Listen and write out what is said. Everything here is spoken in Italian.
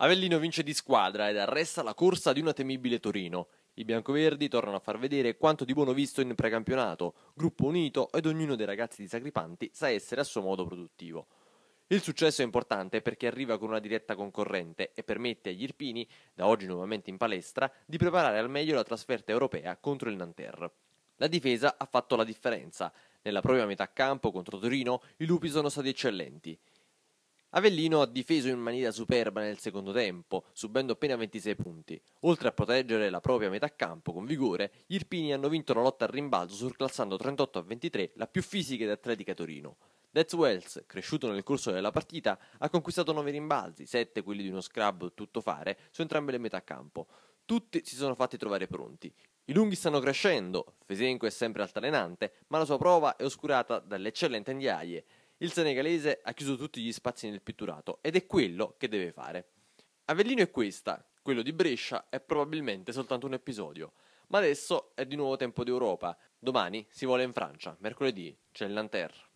Avellino vince di squadra ed arresta la corsa di una temibile Torino. I biancoverdi tornano a far vedere quanto di buono visto in precampionato, gruppo unito ed ognuno dei ragazzi di Sacripanti sa essere a suo modo produttivo. Il successo è importante perché arriva con una diretta concorrente e permette agli Irpini, da oggi nuovamente in palestra, di preparare al meglio la trasferta europea contro il Nanterre. La difesa ha fatto la differenza. Nella propria metà campo contro Torino i lupi sono stati eccellenti. Avellino ha difeso in maniera superba nel secondo tempo, subendo appena 26 punti. Oltre a proteggere la propria metà campo con vigore, gli Irpini hanno vinto la lotta al rimbalzo surclassando 38 a 23 la più fisica ed atletica Torino. Dez Wells, cresciuto nel corso della partita, ha conquistato 9 rimbalzi, 7 quelli di uno scrub tutto fare, su entrambe le metà campo. Tutti si sono fatti trovare pronti. I lunghi stanno crescendo, Fesenco è sempre altalenante, ma la sua prova è oscurata dall'eccellente eccellenti il senegalese ha chiuso tutti gli spazi nel pitturato ed è quello che deve fare. Avellino è questa, quello di Brescia è probabilmente soltanto un episodio, ma adesso è di nuovo tempo d'Europa. Domani si vuole in Francia, mercoledì c'è il Nanterre.